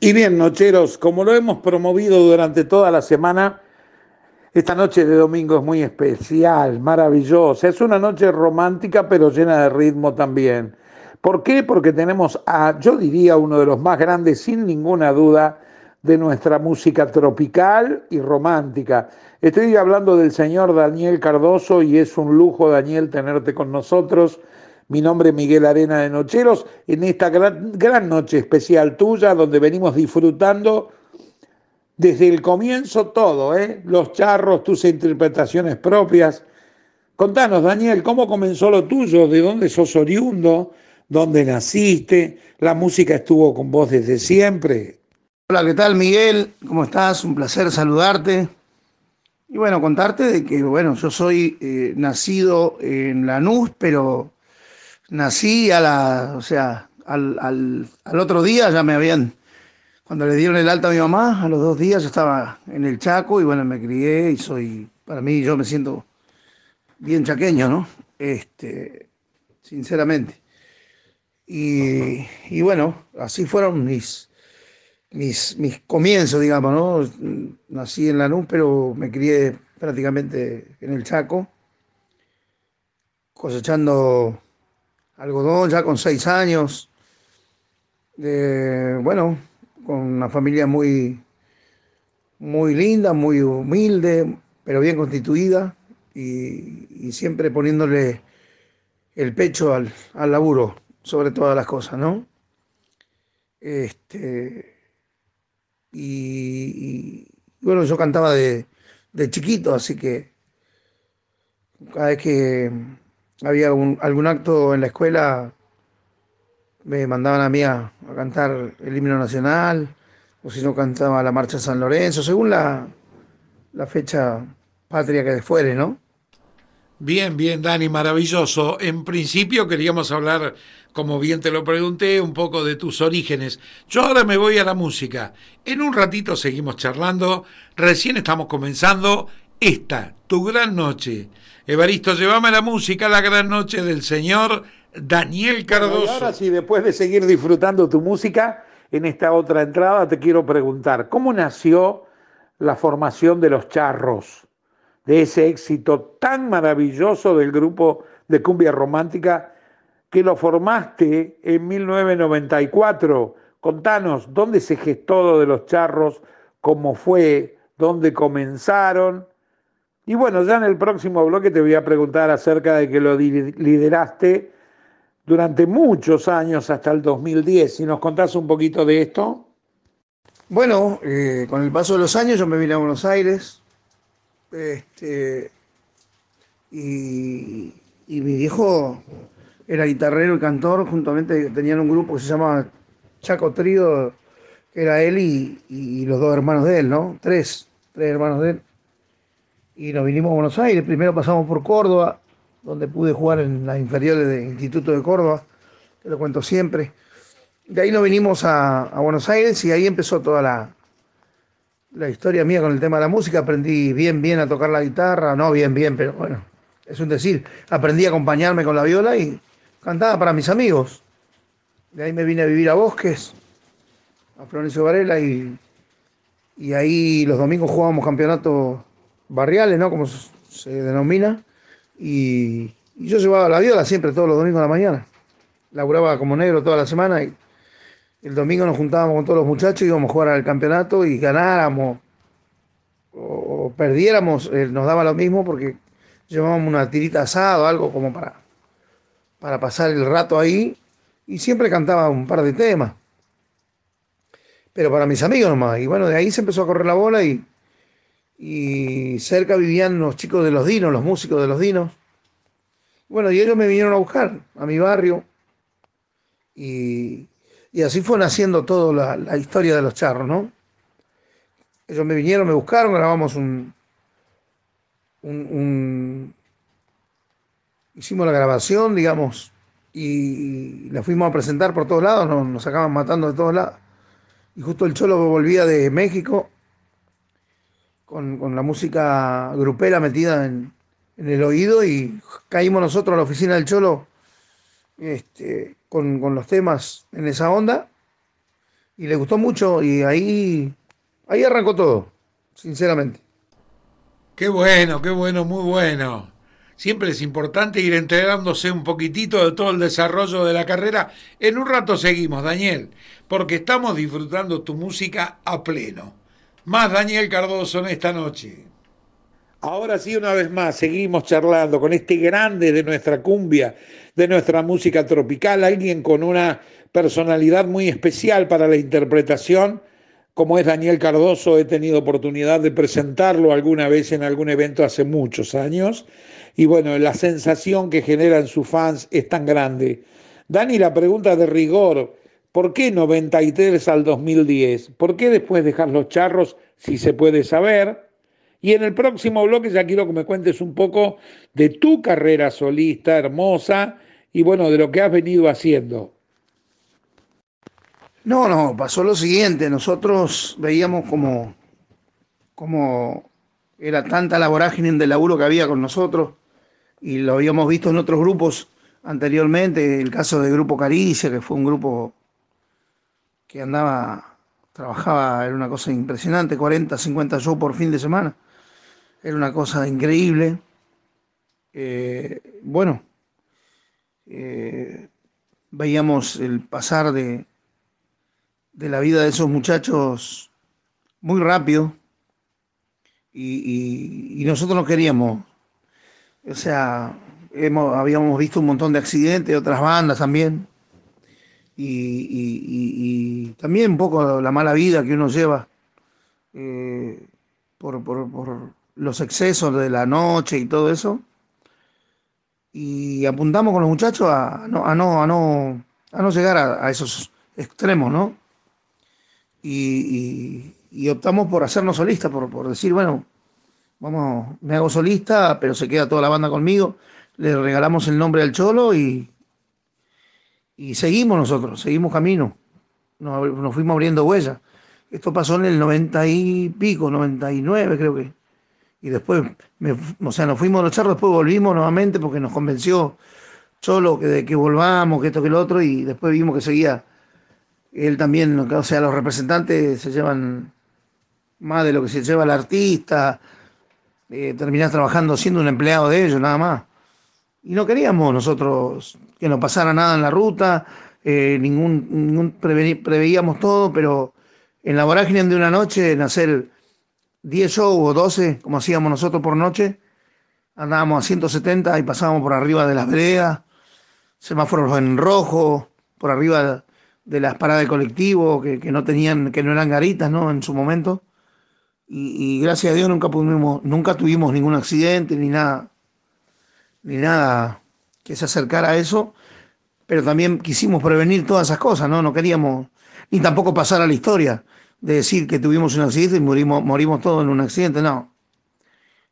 Y bien, nocheros, como lo hemos promovido durante toda la semana, esta noche de domingo es muy especial, maravillosa. Es una noche romántica, pero llena de ritmo también. ¿Por qué? Porque tenemos a, yo diría, uno de los más grandes, sin ninguna duda, de nuestra música tropical y romántica. Estoy hablando del señor Daniel Cardoso y es un lujo, Daniel, tenerte con nosotros. Mi nombre es Miguel Arena de Nocheros, en esta gran, noche especial tuya, donde venimos disfrutando desde el comienzo todo, ¿eh? los charros, tus interpretaciones propias. Contanos, Daniel, ¿cómo comenzó lo tuyo? ¿De dónde sos oriundo? ¿Dónde naciste? ¿La música estuvo con vos desde siempre? Hola, ¿qué tal, Miguel? ¿Cómo estás? Un placer saludarte. Y bueno, contarte de que, bueno, yo soy eh, nacido en Lanús, pero nací a la, o sea, al, otro día ya me habían, cuando le dieron el alta a mi mamá, a los dos días yo estaba en el Chaco y bueno, me crié y soy, para mí yo me siento bien chaqueño, ¿no? Este, sinceramente. Y, bueno, así fueron mis, mis, mis comienzos, digamos, ¿no? Nací en Lanús, pero me crié prácticamente en el Chaco, cosechando algodón ya con seis años, bueno, con una familia muy, muy linda, muy humilde, pero bien constituida y, siempre poniéndole el pecho al, laburo, sobre todas las cosas, ¿no? Este, y, bueno, yo cantaba de chiquito, así que cada vez que había algún acto en la escuela, me mandaban a mí a, cantar el himno nacional, o si no cantaba la marcha de San Lorenzo, según la, fecha patria que fuere, ¿no? Bien, bien, Dani, maravilloso. En principio queríamos hablar, como bien te lo pregunté, un poco de tus orígenes. Yo ahora me voy a la música. En un ratito seguimos charlando. Recién estamos comenzando esta, tu gran noche. Evaristo, llevame la música, la gran noche del señor Daniel Cardoso. ahora sí, después de seguir disfrutando tu música, en esta otra entrada te quiero preguntar, ¿cómo nació la formación de los charros? De ese éxito tan maravilloso del grupo de cumbia romántica que lo formaste en 1994. Contanos, ¿dónde se gestó lo de los charros? ¿Cómo fue? ¿Dónde comenzaron? Y bueno, ya en el próximo bloque te voy a preguntar acerca de que lo lideraste durante muchos años hasta el 2010. Si nos contás un poquito de esto. Bueno, eh, con el paso de los años yo me vine a Buenos Aires este, y, mi viejo era guitarrero y cantor, juntamente tenían un grupo que se llamaba Chaco Trío, que era él y, y, los dos hermanos de él, ¿no? Tres, tres hermanos de él y nos vinimos a Buenos Aires. Primero pasamos por Córdoba, donde pude jugar en las inferiores del Instituto de Córdoba, que lo cuento siempre. De ahí nos vinimos a, Buenos Aires y ahí empezó toda la, la, historia mía con el tema de la música. Aprendí bien, bien a tocar la guitarra, no bien, bien, pero bueno, es un decir. Aprendí a acompañarme con la viola y cantaba para mis amigos. De ahí me vine a vivir a Bosques, a Florencio Varela y, y ahí los domingos jugábamos campeonato barriales, ¿no? Como se denomina. Y, yo llevaba la viola siempre, todos los domingos de la mañana. Laburaba como negro toda la semana y el domingo nos juntábamos con todos los muchachos, y íbamos a jugar al campeonato y ganáramos o, perdiéramos, eh, nos daba lo mismo porque llevábamos una tirita asada algo como para, para pasar el rato ahí y siempre cantaba un par de temas. Pero para mis amigos nomás. Y bueno, de ahí se empezó a correr la bola y y cerca vivían los chicos de los dinos, los músicos de los dinos. Bueno, y ellos me vinieron a buscar a mi barrio y, así fue naciendo toda la, historia de los charros, ¿no? Ellos me vinieron, me buscaron, grabamos un, un, hicimos la grabación, digamos, y la fuimos a presentar por todos lados, nos, nos matando de todos lados. Y justo el Cholo volvía de México con, con la música grupela metida en, en, el oído y caímos nosotros a la oficina del Cholo este, con, los temas en esa onda y le gustó mucho y ahí, ahí arrancó todo, sinceramente. Qué bueno, qué bueno, muy bueno. Siempre es importante ir entregándose un poquitito de todo el desarrollo de la carrera. En un rato seguimos, Daniel, porque estamos disfrutando tu música a pleno. Más Daniel Cardoso en esta noche. Ahora sí, una vez más, seguimos charlando con este grande de nuestra cumbia, de nuestra música tropical, alguien con una personalidad muy especial para la interpretación, como es Daniel Cardoso. He tenido oportunidad de presentarlo alguna vez en algún evento hace muchos años. Y bueno, la sensación que generan sus fans es tan grande. Dani, la pregunta de rigor, ¿Por qué 93 al 2010? ¿Por qué después dejar los charros si se puede saber? Y en el próximo bloque ya quiero que me cuentes un poco de tu carrera solista hermosa y bueno, de lo que has venido haciendo. No, no, pasó lo siguiente, nosotros veíamos como, como era tanta la vorágine del laburo que había con nosotros y lo habíamos visto en otros grupos anteriormente, el caso del Grupo Caricia, que fue un grupo que andaba, trabajaba, era una cosa impresionante, 40, 50 shows por fin de semana, era una cosa increíble. Eh, bueno, eh, veíamos el pasar de, la vida de esos muchachos muy rápido y, nosotros no queríamos, o sea, hemos, habíamos visto un montón de accidentes otras bandas también y, también un poco la mala vida que uno lleva eh, por, los excesos de la noche y todo eso. Y apuntamos con los muchachos a, no, no, no, llegar a, esos extremos, ¿no? Y, optamos por hacernos solistas, por, por decir, bueno, vamos, me hago solista, pero se queda toda la banda conmigo, le regalamos el nombre al cholo y, y seguimos nosotros, seguimos camino. Nos, fuimos abriendo huellas. Esto pasó en el 90 y pico, 99 creo que. Y después, o sea, nos fuimos a los charros, después volvimos nuevamente porque nos convenció solo que, de que volvamos, que esto, que lo otro, y después vimos que seguía él también, o sea, los representantes se llevan más de lo que se lleva el artista, eh, terminás trabajando siendo un empleado de ellos, nada más y no queríamos nosotros que nos pasara nada en la ruta, eh, ningún, preveíamos todo, pero en la vorágine de una noche, en hacer 10 shows o 12, como hacíamos nosotros por noche, andábamos a 170 y pasábamos por arriba de las veredas, semáforos en rojo, por arriba de las paradas de colectivo, que, no tenían, que no eran garitas, ¿no? En su momento. Y, y gracias a Dios nunca pudimos, nunca tuvimos ningún accidente ni nada ni nada que se acercara a eso, pero también quisimos prevenir todas esas cosas, ¿no? No queríamos ni tampoco pasar a la historia de decir que tuvimos un accidente y morimos, morimos todos en un accidente, no.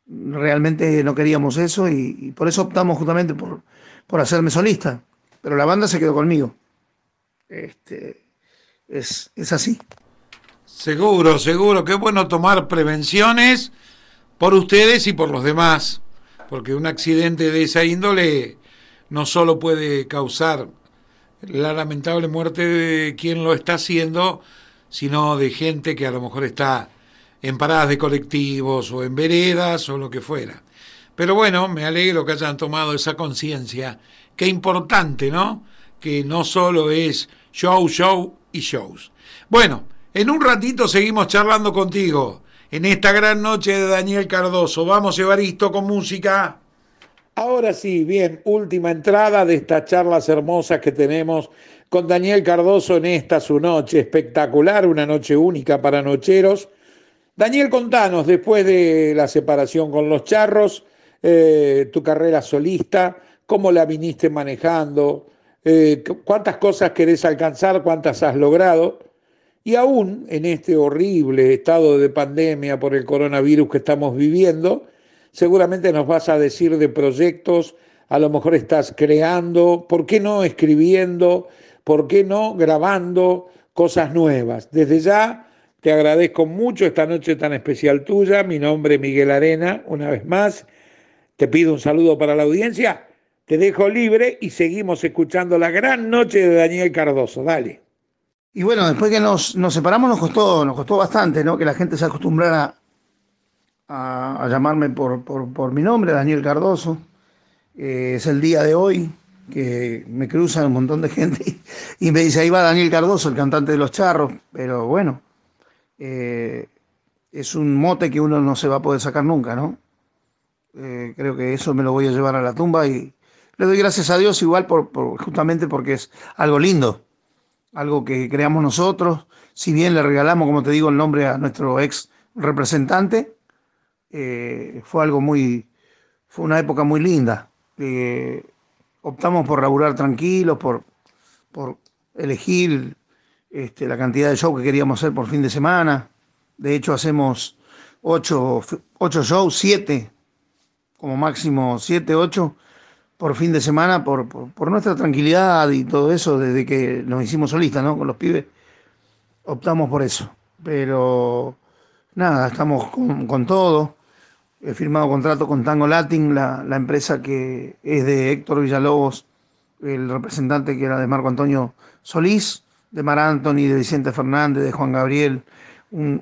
Realmente no queríamos eso y, por eso optamos justamente por, por hacerme solista, pero la banda se quedó conmigo. Este, es, es así. Seguro, seguro, qué bueno tomar prevenciones por ustedes y por los demás porque un accidente de esa índole no solo puede causar la lamentable muerte de quien lo está haciendo, sino de gente que a lo mejor está en paradas de colectivos o en veredas o lo que fuera. Pero bueno, me alegro que hayan tomado esa conciencia. Qué importante, ¿no? Que no solo es show, show y shows. Bueno, en un ratito seguimos charlando contigo en esta gran noche de Daniel Cardoso. Vamos, Evaristo, con música. Ahora sí, bien, última entrada de estas charlas hermosas que tenemos con Daniel Cardoso en esta su noche espectacular, una noche única para nocheros. Daniel, contanos, después de la separación con los charros, eh, tu carrera solista, cómo la viniste manejando, eh, cuántas cosas querés alcanzar, cuántas has logrado y aún en este horrible estado de pandemia por el coronavirus que estamos viviendo, seguramente nos vas a decir de proyectos, a lo mejor estás creando, ¿por qué no escribiendo? ¿Por qué no grabando cosas nuevas? Desde ya te agradezco mucho esta noche tan especial tuya. Mi nombre es Miguel Arena, una vez más. Te pido un saludo para la audiencia. Te dejo libre y seguimos escuchando la gran noche de Daniel Cardoso. Dale. Y bueno, después que nos, separamos nos costó, nos costó bastante, ¿no? Que la gente se acostumbrara a, llamarme por, mi nombre, Daniel Cardoso. Eh, es el día de hoy que me cruzan un montón de gente y, me dice, ahí va Daniel Cardoso, el cantante de Los Charros. Pero bueno, eh, es un mote que uno no se va a poder sacar nunca, ¿no? Eh, creo que eso me lo voy a llevar a la tumba y le doy gracias a Dios igual por, justamente porque es algo lindo algo que creamos nosotros, si bien le regalamos, como te digo, el nombre a nuestro ex representante, eh, fue algo muy, fue una época muy linda. Eh, optamos por laburar tranquilos, por, por elegir este, la cantidad de shows que queríamos hacer por fin de semana. De hecho, hacemos ocho shows, siete, como máximo siete, ocho, por fin de semana, por, nuestra tranquilidad y todo eso, desde que nos hicimos solistas, ¿no? Con los pibes, optamos por eso. Pero nada, estamos con, todo. He firmado contrato con Tango Latin, la, empresa que es de Héctor Villalobos, el representante que era de Marco Antonio Solís, de Mar Anthony, de Vicente Fernández, de Juan Gabriel, un,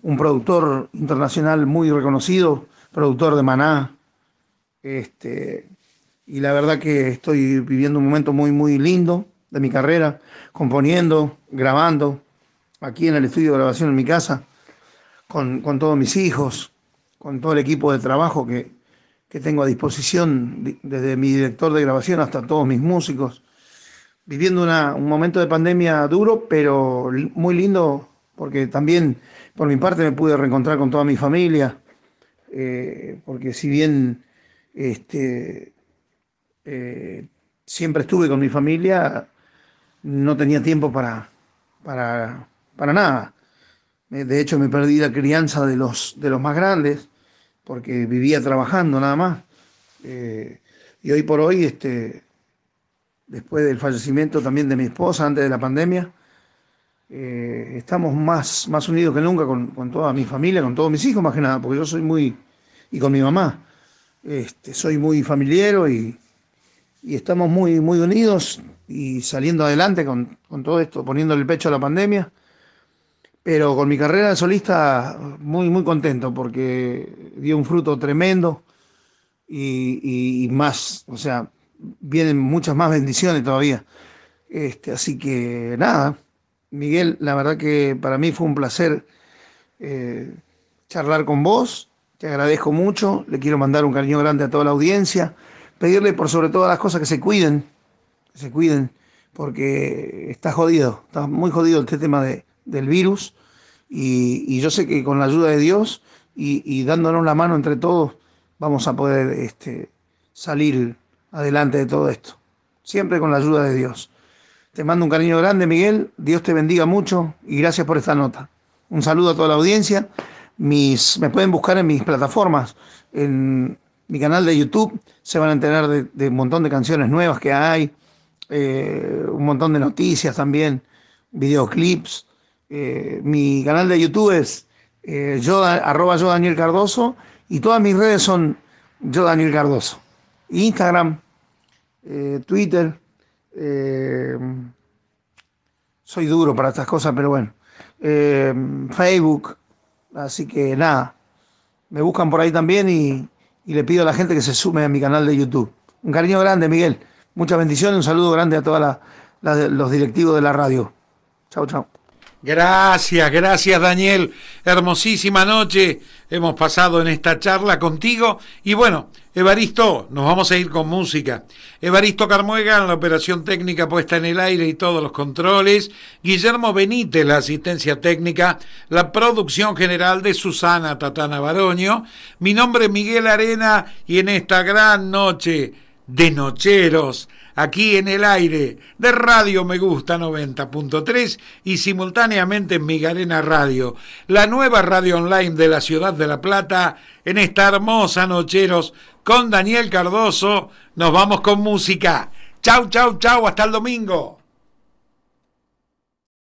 un productor internacional muy reconocido, productor de Maná. Este, y la verdad que estoy viviendo un momento muy, muy lindo de mi carrera, componiendo, grabando, aquí en el estudio de grabación en mi casa, con, todos mis hijos, con todo el equipo de trabajo que, tengo a disposición, desde mi director de grabación hasta todos mis músicos, viviendo una, un momento de pandemia duro, pero muy lindo, porque también por mi parte me pude reencontrar con toda mi familia, eh, porque si bien este, eh, siempre estuve con mi familia, no tenía tiempo para, para, nada. Eh, de hecho, me perdí la crianza de los, de los más grandes, porque vivía trabajando nada más. Eh, y hoy por hoy, este, después del fallecimiento también de mi esposa, antes de la pandemia, estamos más, más unidos que nunca con, toda mi familia, con todos mis hijos más que nada, porque yo soy muy, y con mi mamá, este, soy muy familiero y, y estamos muy, muy unidos y saliendo adelante con, todo esto, poniendo el pecho a la pandemia. Pero con mi carrera de solista, muy, muy contento porque dio un fruto tremendo y, más, o sea, vienen muchas más bendiciones todavía. Este, así que nada, Miguel, la verdad que para mí fue un placer eh, charlar con vos. Te agradezco mucho. Le quiero mandar un cariño grande a toda la audiencia pedirle por sobre todas las cosas que se cuiden, que se cuiden, porque está jodido, está muy jodido este tema de, del virus. Y, yo sé que con la ayuda de Dios y, y dándonos la mano entre todos, vamos a poder este, salir adelante de todo esto. Siempre con la ayuda de Dios. Te mando un cariño grande, Miguel. Dios te bendiga mucho y gracias por esta nota. Un saludo a toda la audiencia. Mis, me pueden buscar en mis plataformas, en mi canal de YouTube, se van a enterar de, un montón de canciones nuevas que hay, eh, un montón de noticias también, videoclips. Eh, mi canal de YouTube es eh, yo, arroba yo Daniel Cardoso y todas mis redes son yo Daniel Cardoso. Instagram, Twitter. soy duro para estas cosas, pero bueno. Facebook. Así que nada, me buscan por ahí también y, y le pido a la gente que se sume a mi canal de YouTube. Un cariño grande, Miguel. Muchas bendiciones, un saludo grande a todos los directivos de la radio. Chao, chao. Gracias, gracias Daniel. Hermosísima noche hemos pasado en esta charla contigo. Y bueno, Evaristo, nos vamos a ir con música. Evaristo Carmuega en la operación técnica puesta en el aire y todos los controles. Guillermo Benítez, la asistencia técnica. La producción general de Susana Tatana Baroño. Mi nombre es Miguel Arena y en esta gran noche de Nocheros aquí en el aire de Radio Me Gusta 90.3 y simultáneamente en Migarena Radio, la nueva radio online de la ciudad de La Plata, en esta hermosa Nocheros con Daniel Cardoso. Nos vamos con música. Chau, chau, chau, hasta el domingo.